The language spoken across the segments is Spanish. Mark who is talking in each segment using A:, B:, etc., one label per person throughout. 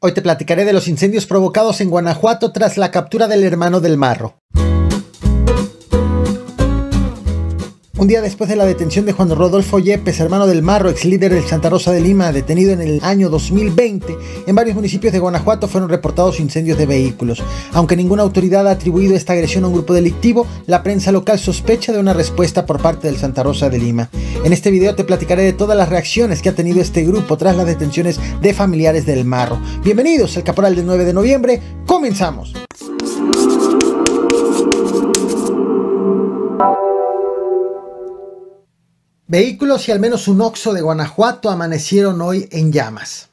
A: Hoy te platicaré de los incendios provocados en Guanajuato tras la captura del hermano del marro. Un día después de la detención de Juan Rodolfo Yepes, hermano del Marro, ex líder del Santa Rosa de Lima, detenido en el año 2020, en varios municipios de Guanajuato fueron reportados incendios de vehículos. Aunque ninguna autoridad ha atribuido esta agresión a un grupo delictivo, la prensa local sospecha de una respuesta por parte del Santa Rosa de Lima. En este video te platicaré de todas las reacciones que ha tenido este grupo tras las detenciones de familiares del Marro. Bienvenidos al Caporal del 9 de noviembre, comenzamos. Vehículos y al menos un Oxo de Guanajuato amanecieron hoy en llamas.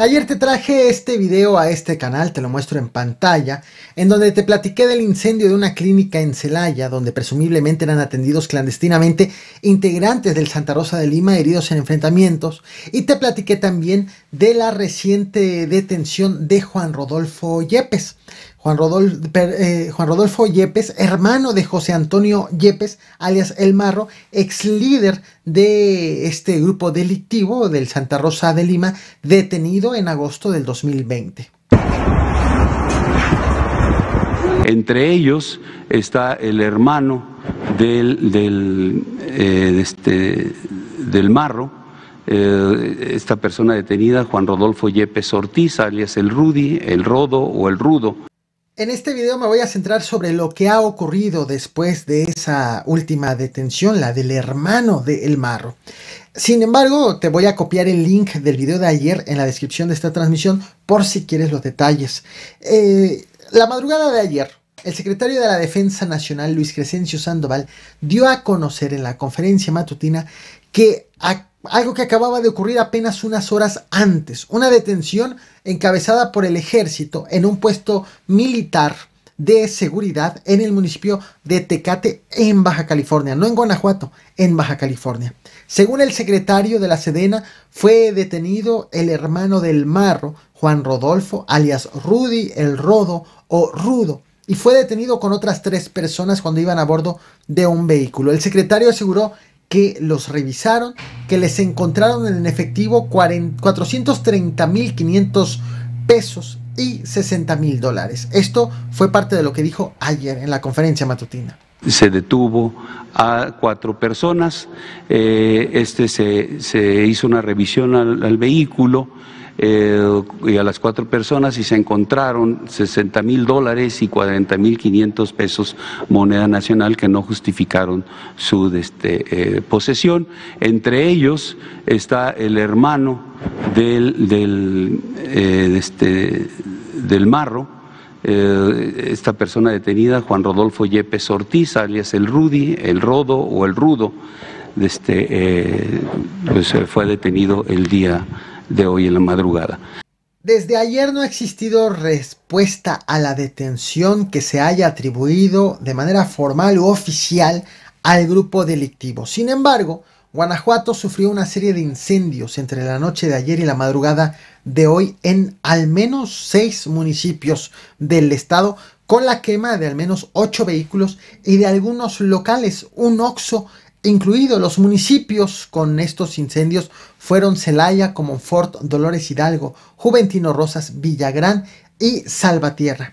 A: Ayer te traje este video a este canal, te lo muestro en pantalla, en donde te platiqué del incendio de una clínica en Celaya, donde presumiblemente eran atendidos clandestinamente integrantes del Santa Rosa de Lima heridos en enfrentamientos, y te platiqué también de la reciente detención de Juan Rodolfo Yepes, eh, Juan Rodolfo, Yepes, hermano de José Antonio Yepes, alias El Marro, ex líder de este grupo delictivo del Santa Rosa de Lima, detenido en agosto del 2020.
B: Entre ellos está el hermano del, del, eh, este, del Marro, eh, esta persona detenida, Juan Rodolfo Yepes Ortiz, alias el Rudy, el Rodo o el Rudo.
A: En este video me voy a centrar sobre lo que ha ocurrido después de esa última detención, la del hermano de El Marro. Sin embargo, te voy a copiar el link del video de ayer en la descripción de esta transmisión por si quieres los detalles. Eh, la madrugada de ayer, el secretario de la Defensa Nacional, Luis Crescencio Sandoval, dio a conocer en la conferencia matutina que a algo que acababa de ocurrir apenas unas horas antes, una detención encabezada por el ejército en un puesto militar de seguridad en el municipio de Tecate en Baja California, no en Guanajuato, en Baja California. Según el secretario de la Sedena, fue detenido el hermano del Marro, Juan Rodolfo, alias Rudy el Rodo o Rudo, y fue detenido con otras tres personas cuando iban a bordo de un vehículo. El secretario aseguró que los revisaron, que les encontraron en efectivo 430.500 pesos y 60 mil dólares. Esto fue parte de lo que dijo ayer en la conferencia matutina.
B: Se detuvo a cuatro personas, eh, este se, hizo una revisión al vehículo eh, y a las cuatro personas y se encontraron 60 mil dólares y 40 mil 500 pesos moneda nacional que no justificaron su este, eh, posesión. Entre ellos está el hermano del, del, eh, este, del marro esta persona detenida, Juan Rodolfo Yepes Ortiz, alias el Rudy, el Rodo o el Rudo, este, pues fue detenido el día de hoy en la madrugada.
A: Desde ayer no ha existido respuesta a la detención que se haya atribuido de manera formal u oficial al grupo delictivo. Sin embargo, Guanajuato sufrió una serie de incendios entre la noche de ayer y la madrugada de hoy en al menos seis municipios del estado, con la quema de al menos ocho vehículos y de algunos locales, un OXO incluidos los municipios con estos incendios fueron Celaya, Comonfort, Dolores Hidalgo, Juventino Rosas, Villagrán y Salvatierra.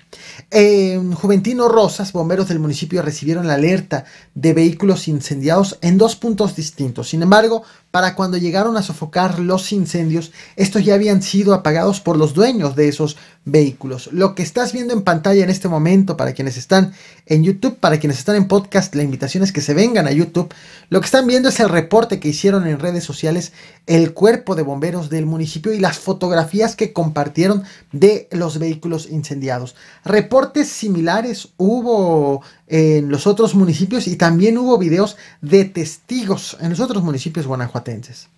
A: En Juventino Rosas, bomberos del municipio recibieron la alerta de vehículos incendiados en dos puntos distintos. Sin embargo, para cuando llegaron a sofocar los incendios, estos ya habían sido apagados por los dueños de esos vehículos. Lo que estás viendo en pantalla en este momento, para quienes están en YouTube, para quienes están en podcast, la invitación es que se vengan a YouTube. Lo que están viendo es el reporte que hicieron en redes sociales el cuerpo de bomberos del municipio y las fotografías que compartieron de los vehículos incendiados. Reportes similares hubo en los otros municipios y también hubo videos de testigos en los otros municipios guanajuatenses.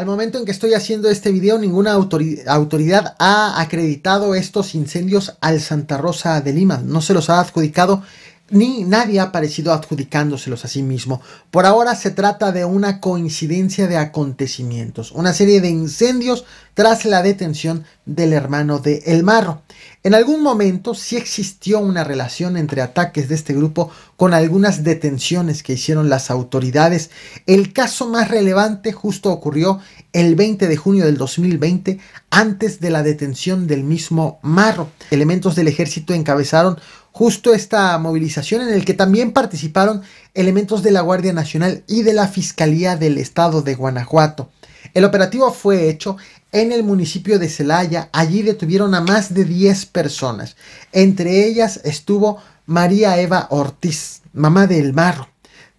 A: Al momento en que estoy haciendo este video, ninguna autoridad ha acreditado estos incendios al Santa Rosa de Lima. No se los ha adjudicado ni nadie ha parecido adjudicándoselos a sí mismo. Por ahora se trata de una coincidencia de acontecimientos, una serie de incendios tras la detención del hermano de El Marro. En algún momento sí existió una relación entre ataques de este grupo con algunas detenciones que hicieron las autoridades. El caso más relevante justo ocurrió el 20 de junio del 2020, antes de la detención del mismo Marro. Elementos del ejército encabezaron justo esta movilización en el que también participaron elementos de la Guardia Nacional y de la Fiscalía del Estado de Guanajuato. El operativo fue hecho en el municipio de Celaya. Allí detuvieron a más de 10 personas. Entre ellas estuvo María Eva Ortiz, mamá del Marro.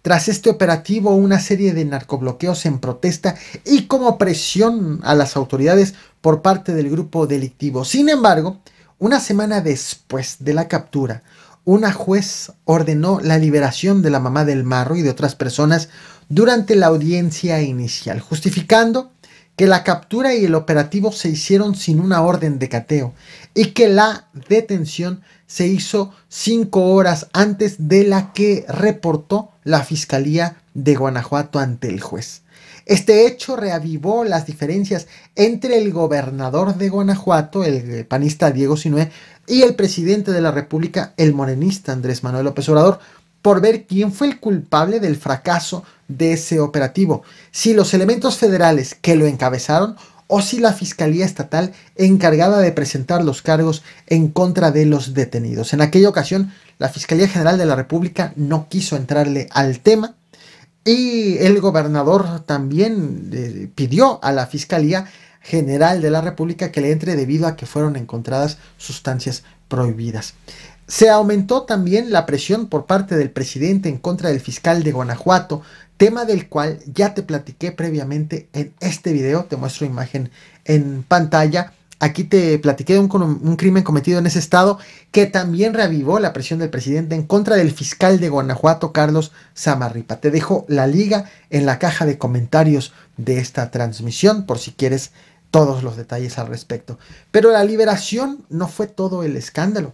A: Tras este operativo, una serie de narcobloqueos en protesta y como presión a las autoridades por parte del grupo delictivo. Sin embargo, una semana después de la captura, una juez ordenó la liberación de la mamá del marro y de otras personas durante la audiencia inicial, justificando que la captura y el operativo se hicieron sin una orden de cateo y que la detención se hizo cinco horas antes de la que reportó la Fiscalía de Guanajuato ante el juez. Este hecho reavivó las diferencias entre el gobernador de Guanajuato, el eh, panista Diego Sinué, y el presidente de la República, el morenista Andrés Manuel López Obrador, por ver quién fue el culpable del fracaso de ese operativo, si los elementos federales que lo encabezaron o si la Fiscalía Estatal encargada de presentar los cargos en contra de los detenidos. En aquella ocasión, la Fiscalía General de la República no quiso entrarle al tema y el gobernador también eh, pidió a la Fiscalía General de la República que le entre debido a que fueron encontradas sustancias prohibidas. Se aumentó también la presión por parte del presidente en contra del fiscal de Guanajuato, tema del cual ya te platiqué previamente en este video, te muestro imagen en pantalla Aquí te platiqué de un, crimen cometido en ese estado que también reavivó la presión del presidente en contra del fiscal de Guanajuato, Carlos Samarripa. Te dejo la liga en la caja de comentarios de esta transmisión por si quieres todos los detalles al respecto. Pero la liberación no fue todo el escándalo.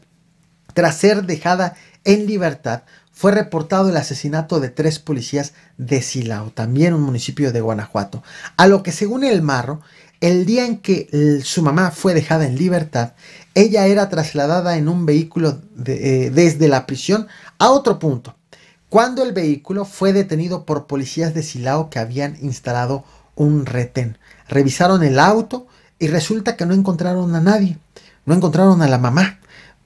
A: Tras ser dejada en libertad, fue reportado el asesinato de tres policías de Silao, también un municipio de Guanajuato, a lo que según el Marro el día en que su mamá fue dejada en libertad, ella era trasladada en un vehículo eh, desde la prisión a otro punto, cuando el vehículo fue detenido por policías de Silao que habían instalado un retén. Revisaron el auto y resulta que no encontraron a nadie, no encontraron a la mamá,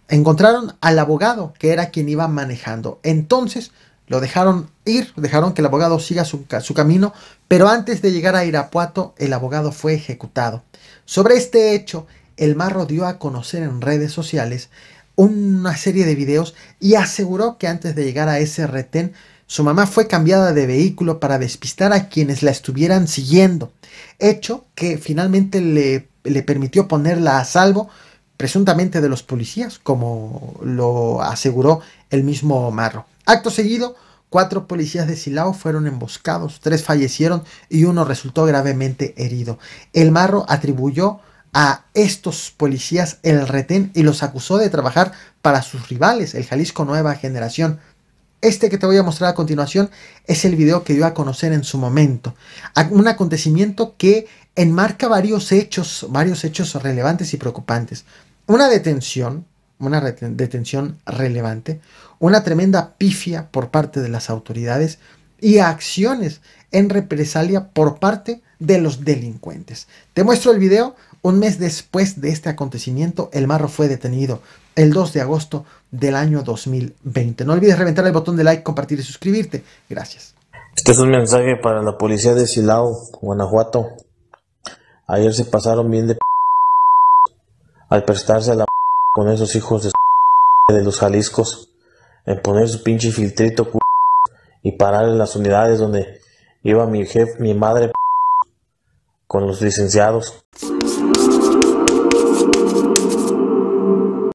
A: encontraron al abogado que era quien iba manejando. Entonces lo dejaron ir, dejaron que el abogado siga su, camino, pero antes de llegar a Irapuato, el abogado fue ejecutado. Sobre este hecho, el marro dio a conocer en redes sociales una serie de videos y aseguró que antes de llegar a ese retén, su mamá fue cambiada de vehículo para despistar a quienes la estuvieran siguiendo, hecho que finalmente le, le permitió ponerla a salvo presuntamente de los policías, como lo aseguró el mismo Marro. Acto seguido, cuatro policías de Silao fueron emboscados, tres fallecieron y uno resultó gravemente herido. El marro atribuyó a estos policías el retén y los acusó de trabajar para sus rivales, el Jalisco Nueva Generación. Este que te voy a mostrar a continuación es el video que dio a conocer en su momento. Un acontecimiento que enmarca varios hechos, varios hechos relevantes y preocupantes. Una detención una detención relevante, una tremenda pifia por parte de las autoridades y acciones en represalia por parte de los delincuentes. Te muestro el video. Un mes después de este acontecimiento, el marro fue detenido el 2 de agosto del año 2020. No olvides reventar el botón de like, compartir y suscribirte. Gracias. Este es un mensaje para la policía de Silao, Guanajuato. Ayer se pasaron bien de al prestarse a la con esos hijos de los Jaliscos en poner su pinche filtrito y parar en las unidades donde iba mi jefe, mi madre con
B: los licenciados.